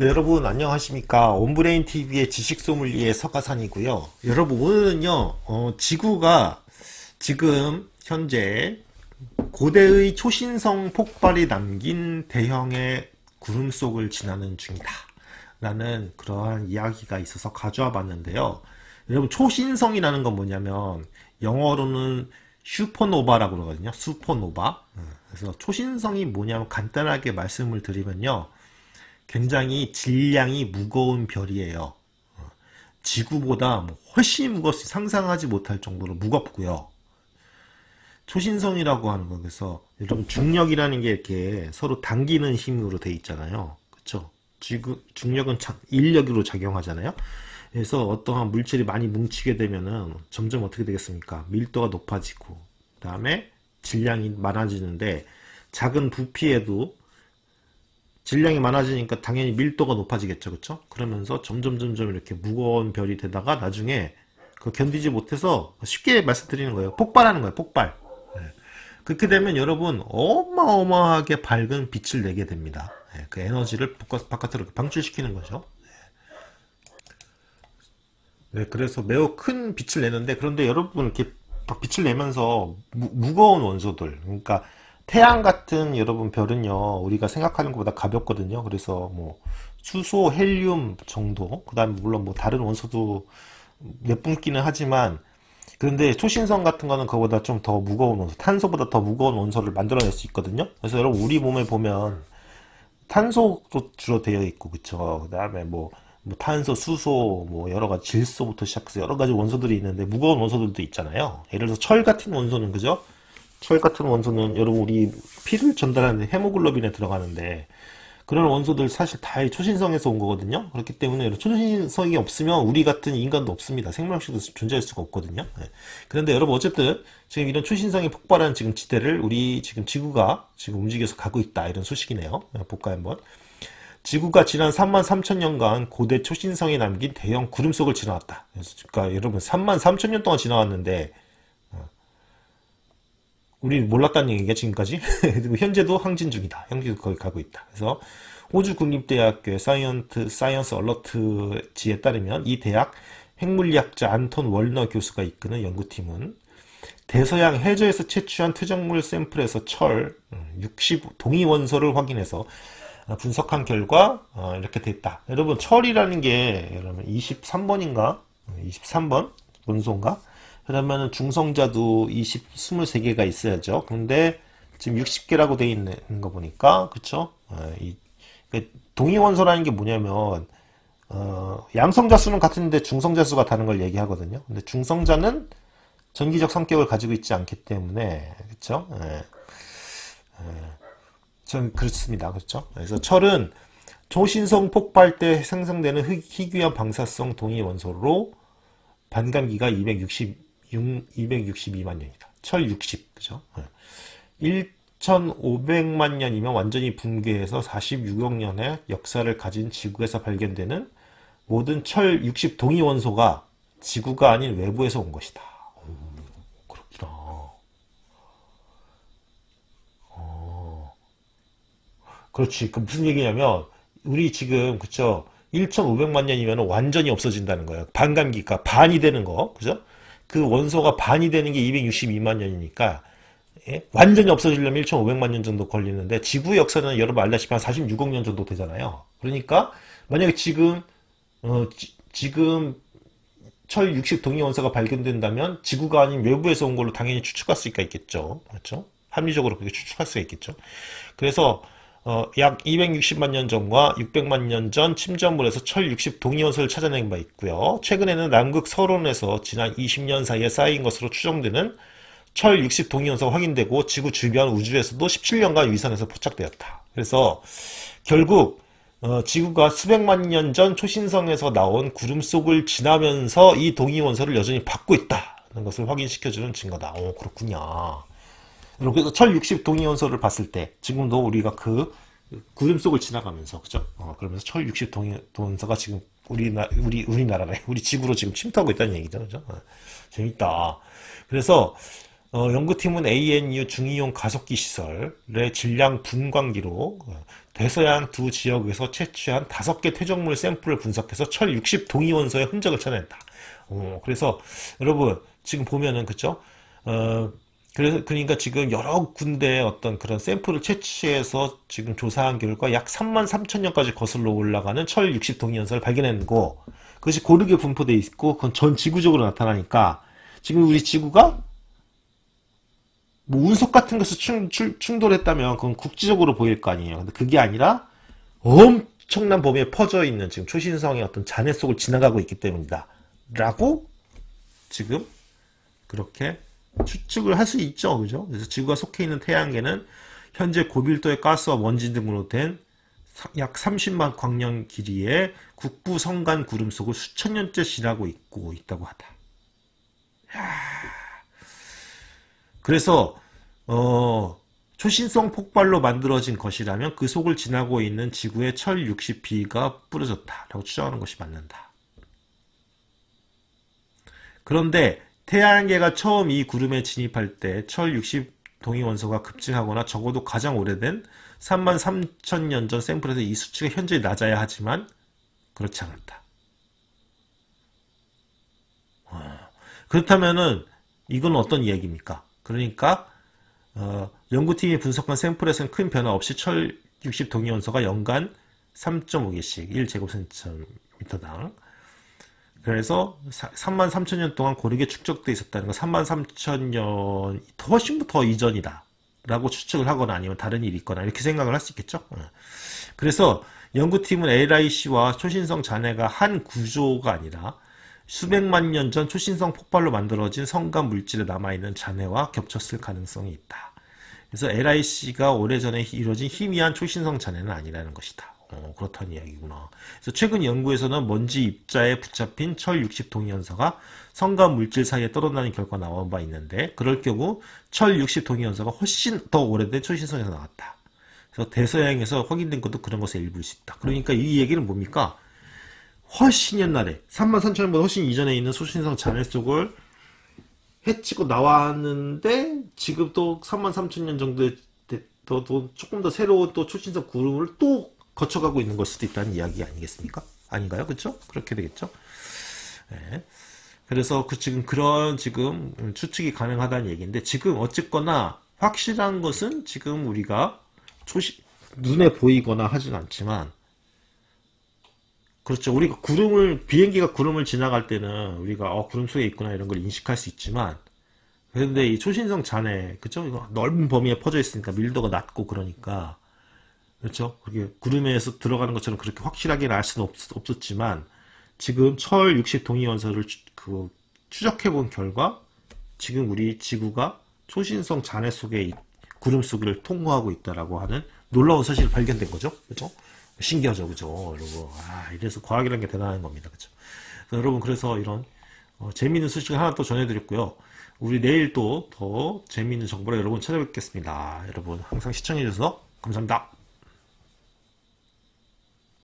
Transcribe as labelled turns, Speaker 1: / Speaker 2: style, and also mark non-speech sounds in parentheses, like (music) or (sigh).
Speaker 1: 여러분 안녕하십니까 온브레인 TV의 지식 소믈리에 석가산이고요. 여러분 오늘은요 어, 지구가 지금 현재 고대의 초신성 폭발이 남긴 대형의 구름 속을 지나는 중이다. 라는 그러한 이야기가 있어서 가져와 봤는데요. 여러분 초신성이라는 건 뭐냐면 영어로는 슈퍼노바라고 그러거든요. 슈퍼노바. 음, 그래서 초신성이 뭐냐면 간단하게 말씀을 드리면요. 굉장히 질량이 무거운 별이에요. 지구보다 뭐 훨씬 무겁지 상상하지 못할 정도로 무겁고요. 초신성이라고 하는 거 그래서 요 중력이라는 게 이렇게 서로 당기는 힘으로 돼 있잖아요. 그렇죠? 중력은 인력으로 작용하잖아요. 그래서 어떠한 물질이 많이 뭉치게 되면은 점점 어떻게 되겠습니까? 밀도가 높아지고 그다음에 질량이 많아지는데 작은 부피에도 질량이 많아지니까 당연히 밀도가 높아지겠죠. 그렇죠? 그러면서 점점 점점 이렇게 무거운 별이 되다가 나중에 그 견디지 못해서 쉽게 말씀드리는 거예요. 폭발하는 거예요. 폭발. 네. 그렇게 되면 여러분 어마어마하게 밝은 빛을 내게 됩니다. 네. 그 에너지를 바깥으로 방출시키는 거죠. 예. 네, 그래서 매우 큰 빛을 내는데 그런데 여러분 이렇게 빛을 내면서 무, 거운 원소들 그러니까 태양 같은 여러분 별은요 우리가 생각하는 것보다 가볍거든요 그래서 뭐 수소 헬륨 정도 그 다음에 물론 뭐 다른 원소도 내뿜기는 하지만 그런데 초신성 같은 거는 그거보다 좀 더 무거운 원소 탄소보다 더 무거운 원소를 만들어낼 수 있거든요 그래서 여러분 우리 몸에 보면 탄소도 주로 되어 있고 그쵸 그 다음에 뭐, 뭐 탄소, 수소, 뭐 여러 가지 질소부터 시작해서 여러 가지 원소들이 있는데 무거운 원소들도 있잖아요. 예를 들어서 철 같은 원소는 그죠? 철 같은 원소는 여러분 우리 피를 전달하는 헤모글로빈에 들어가는데 그런 원소들 사실 다 초신성에서 온 거거든요. 그렇기 때문에 초신성이 없으면 우리 같은 인간도 없습니다. 생명체도 존재할 수가 없거든요. 네. 그런데 여러분 어쨌든 지금 이런 초신성이 폭발한 지금 지대를 우리 지금 지구가 지금 움직여서 가고 있다 이런 소식이네요. 네, 볼까요 한번. 지구가 지난 3만 3천 년간 고대 초신성이 남긴 대형 구름 속을 지나왔다. 그러니까 여러분 3만 3천 년 동안 지나왔는데 우리 몰랐다는 얘기가 지금까지 (laughs) 현재도 항진 중이다 현재도 거기 가고 있다 그래서 호주 국립대학교의 사이언트, 사이언스 얼러트지에 따르면 이 대학 핵물리학자 안톤 월너 교수가 이끄는 연구팀은 대서양 해저에서 채취한 퇴적물 샘플에서 철 60, 동위 원소를 확인해서 아, 분석한 결과 어, 이렇게 됐다. 여러분 철이라는 게 여러분 23번인가 23번 음, 원소인가 그러면 중성자도 20, 23개가 있어야죠. 근데 지금 60개라고 돼 있는 거 보니까, 그쵸? 아, 그 동의원소라는 게 뭐냐면, 어, 양성자 수는 같은데 중성자 수가 다른 걸 얘기하거든요. 근데 중성자는 전기적 성격을 가지고 있지 않기 때문에, 그쵸? 예. 예. 전 그렇습니다. 그렇죠? 그래서 철은 초신성 폭발 때 생성되는 희귀한 방사성 동위원소로 반감기가 260 262만 년이다. 철 6 0 그죠? 1500만 예. 년이면 완전히 붕괴해서 46억 년의 역사를 가진 지구에서 발견되는 모든 철 60 동위 원소가 지구가 아닌 외부에서 온 것이다. 오, 그렇구나. 어. 그렇지. 그 무슨 얘기냐면 우리 지금 그쵸 1,500만 년이면 완전히 없어진다는 거예요. 반감기, 까 반이 되는 거, 그죠? 그 원소가 반이 되는 게 262만 년이니까 예? 완전히 없어지려면 1,500만 년 정도 걸리는데 지구 역사는 여러분 알다시피 한 46억 년 정도 되잖아요. 그러니까 만약에 지금 어, 지, 금철 60동위 원소가 발견된다면 지구가 아닌 외부에서 온 걸로 당연히 추측할 수가 있겠죠. 그죠 합리적으로 그렇게 추측할 수가 있겠죠. 그래서 어, 약 260만 년 전과 600만 년 전 침전물에서 철 60 동위원소를 찾아낸 바 있고요. 최근에는 남극 서론에서 지난 20년 사이에 쌓인 것으로 추정되는 철 60 동위원소가 확인되고 지구 주변 우주에서도 17년간 위선에서 포착되었다. 그래서 결국 어, 지구가 수백만 년 전 초신성에서 나온 구름 속을 지나면서 이 동위원소를 여전히 받고 있다는 것을 확인시켜주는 증거다. 오, 어, 그렇군요. 그래서 철60 동위원소를 봤을 때 지금도 우리가 그 구름 속을 지나가면서 그죠? 어, 그러면서 철 60 동위, 원소가 지금 우리나 우리 우리나라에 우리 지구로 지금 침투하고 있다는 얘기죠, 그죠? 어, 재밌다. 그래서 어, 연구팀은 ANU 중이용 가속기 시설의 질량 분광기로 어, 대서양 두 지역에서 채취한 다섯 개 퇴적물 샘플을 분석해서 철 60 동위원소의 흔적을 찾아냈다. 어, 그래서 여러분 지금 보면은 그쵸? 어, 그래서 그러니까 지금 여러 군데의 어떤 그런 샘플을 채취해서 지금 조사한 결과 약 3만 3천 년까지 거슬러 올라가는 철 60동 연설을 발견했고 그것이 고르게 분포돼 있고 그건 전 지구적으로 나타나니까 지금 우리 지구가 뭐 운석 같은 것을 충, 충, 돌했다면 그건 국지적으로 보일 거 아니에요. 근데 그게 아니라 엄청난 범위에 퍼져 있는 지금 초신성의 어떤 잔해 속을 지나가고 있기 때문이다. 라고 지금 그렇게 추측을 할 수 있죠. 그죠? 그래서 지구가 속해 있는 태양계는 현재 고밀도의 가스와 먼지 등으로 된 약 30만 광년 길이의 국부 성간 구름 속을 수천 년째 지나고 있고 있다고 하다. 야. 그래서 어, 초신성 폭발로 만들어진 것이라면 그 속을 지나고 있는 지구의 철 60B가 뿌려졌다라고 추정하는 것이 맞는다. 그런데 태양계가 처음 이 구름에 진입할 때 철 60 동위 원소가 급증하거나 적어도 가장 오래된 3만 3천 년 전 샘플에서 이 수치가 현저히 낮아야 하지만 그렇지 않았다. 어, 그렇다면은 이건 어떤 이야기입니까? 그러니까 어, 연구팀이 분석한 샘플에서는 큰 변화 없이 철 60 동위원소가 연간 3.5개씩 1제곱센티미터당 그래서 3만 3천 년 동안 고르게 축적돼 있었다는 건 3만 3천 년 훨씬 더 이전이다. 라고 추측을 하거나 아니면 다른 일이 있거나 이렇게 생각을 할 수 있겠죠. 예. 그래서 연구팀은 LIC와 초신성 잔해가 한 구조가 아니라 수백만 년 전 초신성 폭발로 만들어진 성간 물질에 남아있는 잔해와 겹쳤을 가능성이 있다. 그래서 LIC가 오래전에 이루어진 희미한 초신성 잔해는 아니라는 것이다. 어, 그렇다는 이야기구나. 그래서 최근 연구에서는 먼지 입자에 붙잡힌 철 60동위 현상가 성과 물질 사이에 떨어나는 결과 가 나온 바 있는데 그럴 경우 철 60동위 현상가 훨씬 더 오래된 초신성에서 나왔다. 그래서 대서양에서 확인된 것도 그런 것의 일부일 수 있다. 그러니까 이 얘기는 뭡니까? 훨씬 옛날에 3만 3천 년보다 훨씬 이전에 있는 소신성 잔해 속을 해치고 나왔는데 지금 도 3만 3천 년정도에 더, 더 조금 더 새로운 또 초신성 구름을 또 거쳐가고 있는 걸 수도 있다는 이야기 아니겠습니까? 아닌가요? 그렇죠? 그렇게 되겠죠? 네. 그래서 그 지금 그런 지금 추측이 가능하다는 얘기인데 지금 어쨌거나 확실한 것은 지금 우리가 초시, 눈에 보이거나 하진 않지만 그렇죠. 우리가 구름을 비행기가 구름을 지나갈 때는 우리가 어 구름 속에 있구나 이런 걸 인식할 수 있지만 그런데 이 초신성 잔해 그죠? 넓은 범위에 퍼져 있으니까 밀도가 낮고 그러니까 그렇죠? 그게 구름에서 들어가는 것처럼 그렇게 확실하게 알 수는 없, 었지만 지금 철 60 동위 연설을 그 추적해 본 결과 지금 우리 지구가 초신성 잔해 속에 구름 속을 통과하고 있다라고 하는 놀라운 사실이 발견된 거죠. 그렇죠? 신기하죠, 그죠? 여러분, 아 이래서 과학이라는 게 대단한 겁니다, 그죠 여러분 그래서 이런 어, 재미있는 소식을 하나 또 전해드렸고요. 우리 내일 또 더 재미있는 정보를 여러분 찾아뵙겠습니다. 여러분 항상 시청해주셔서 감사합니다.